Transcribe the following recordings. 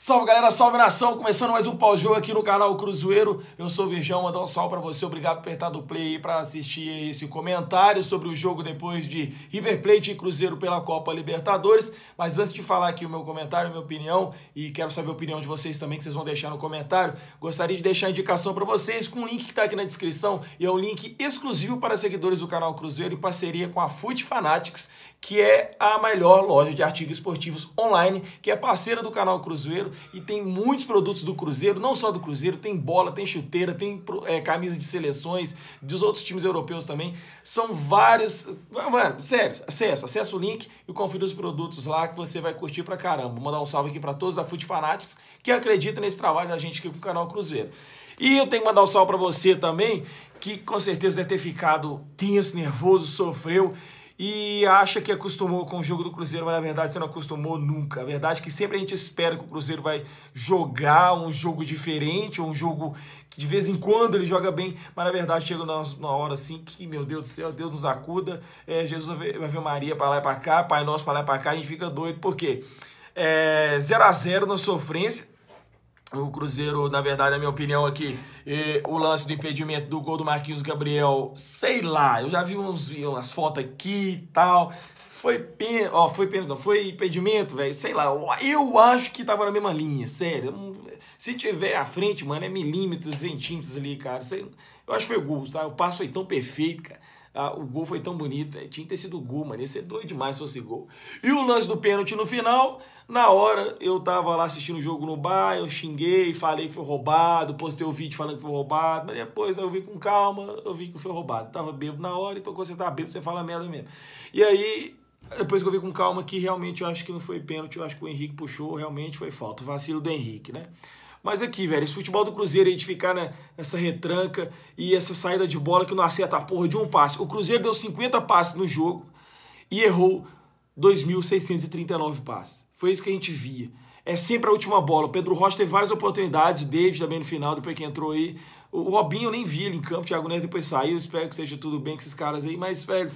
Salve galera, salve nação! Começando mais um pós-jogo aqui no canal Cruzeiro. Eu sou o Virgão, mandar um salve pra você. Obrigado por apertar do play aí pra assistir esse comentário sobre o jogo depois de River Plate e Cruzeiro pela Copa Libertadores. Mas antes de falar aqui o meu comentário, minha opinião, e quero saber a opinião de vocês também, que vocês vão deixar no comentário, gostaria de deixar a indicação para vocês com o um link que tá aqui na descrição e é um link exclusivo para seguidores do canal Cruzeiro em parceria com a Foot Fanatics, que é a melhor loja de artigos esportivos online, que é parceira do canal Cruzeiro Cruzeiro e tem muitos produtos do Cruzeiro, não só do Cruzeiro, tem bola, tem chuteira, tem é, camisa de seleções, dos outros times europeus também. São vários. Mano, sério, acessa, acessa o link e confira os produtos lá que você vai curtir pra caramba. Vou mandar um salve aqui para todos da Food Fanatics que acreditam nesse trabalho da gente aqui com o canal Cruzeiro. E eu tenho que mandar um salve para você também, que com certeza deve ter ficado tenso, nervoso, sofreu e acha que acostumou com o jogo do Cruzeiro, mas na verdade você não acostumou nunca. A verdade é que sempre a gente espera que o Cruzeiro vai jogar um jogo diferente, ou um jogo que de vez em quando ele joga bem, mas na verdade chega na hora assim que, meu Deus do céu, Deus nos acuda, é, Jesus vai Maria para lá e para cá, Pai Nosso para lá e para cá, a gente fica doido, porque quê? 0 é, a 0 na sofrência, o Cruzeiro, na verdade, na minha opinião aqui, o lance do impedimento do gol do Marquinhos Gabriel, sei lá, eu já vi uns vi umas fotos aqui e tal. Foi pen, ó, foi pen, não, foi impedimento, velho, sei lá. Eu acho que tava na mesma linha, sério. Se tiver à frente, mano, é milímetros, centímetros ali, cara. Sei, eu acho que foi o gol, tá? O passo foi tão perfeito, cara. Ah, o gol foi tão bonito. É, tinha que ter sido gol, mano. Ia ser doido demais se fosse gol. E o lance do pênalti no final. Na hora, eu tava lá assistindo o jogo no bar, eu xinguei, falei que foi roubado, postei o um vídeo falando que foi roubado, mas depois né, eu vi com calma, eu vi que foi roubado. Tava bêbado na hora, então quando você tá bêbado, você fala merda mesmo. E aí, depois que eu vi com calma que realmente eu acho que não foi pênalti, eu acho que o Henrique puxou, realmente foi falta. O vacilo do Henrique, né? Mas aqui, velho, esse futebol do Cruzeiro, a gente ficar né, nessa retranca e essa saída de bola que não acerta tá, a porra de um passe. O Cruzeiro deu 50 passes no jogo e errou 2.639 passes. Foi isso que a gente via. É sempre a última bola. O Pedro Rocha teve várias oportunidades, o David também no final, depois que entrou aí. O Robinho eu nem vi ele em campo, o Thiago Neto depois saiu. Espero que esteja tudo bem com esses caras aí, mas, velho,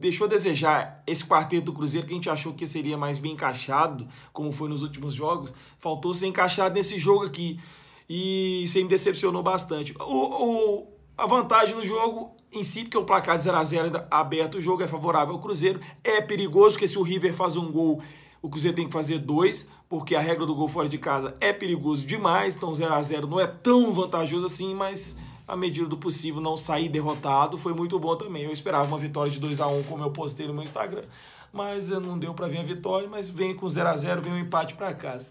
deixou a desejar esse quarteto do Cruzeiro que a gente achou que seria mais bem encaixado, como foi nos últimos jogos, faltou ser encaixado nesse jogo aqui. E isso me decepcionou bastante. O, o, a vantagem no jogo em si, porque o placar de 0x0 ainda aberto, o jogo é favorável ao Cruzeiro. É perigoso, porque se o River faz um gol, o Cruzeiro tem que fazer dois, porque a regra do gol fora de casa é perigoso demais. Então 0x0 não é tão vantajoso assim, mas à medida do possível, não sair derrotado. Foi muito bom também. Eu esperava uma vitória de 2 a 1 como eu postei no meu Instagram, mas eh, não deu para vir a vitória. Mas vem com 0 a 0 vem um empate para casa.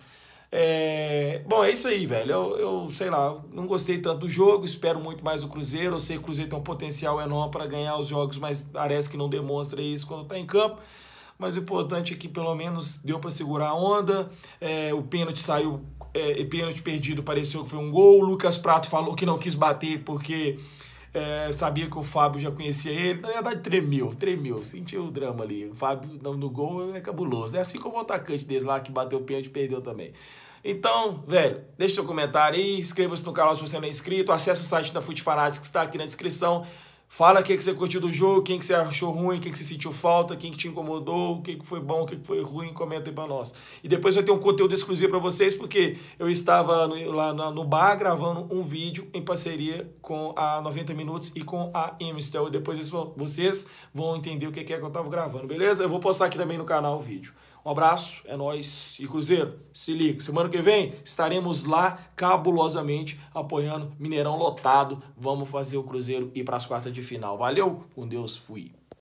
É... Bom, é isso aí, velho. Eu, eu, sei lá, não gostei tanto do jogo, espero muito mais do Cruzeiro. Eu sei que o Cruzeiro tem um potencial enorme para ganhar os jogos, mas parece que não demonstra isso quando está em campo. Mas o importante é que pelo menos deu para segurar a onda. É, o pênalti saiu é, pênalti perdido pareceu que foi um gol. O Lucas Prato falou que não quis bater porque é, sabia que o Fábio já conhecia ele. Na verdade, tremeu, tremeu, sentiu o drama ali. O Fábio no gol é cabuloso. É assim como o atacante deles lá que bateu o pênalti perdeu também. Então, velho, deixe seu comentário aí, inscreva-se no canal se você não é inscrito, acesse o site da Fute Fanatics que está aqui na descrição. Fala o que, você curtiu do jogo, quem que você achou ruim, quem que você sentiu falta, quem que te incomodou, o que, que foi bom, o que, que foi ruim, comenta aí pra nós. E depois vai ter um conteúdo exclusivo para vocês, porque eu estava no, lá no bar gravando um vídeo em parceria com a 90 Minutos e com a Emistel. E depois vocês vão entender o que é que eu estava gravando, beleza? Eu vou postar aqui também no canal o vídeo. Um abraço, é nós e Cruzeiro, se liga. Semana que vem estaremos lá cabulosamente apoiando Mineirão lotado. Vamos fazer o Cruzeiro ir para as quartas de final. Valeu, com Deus, fui.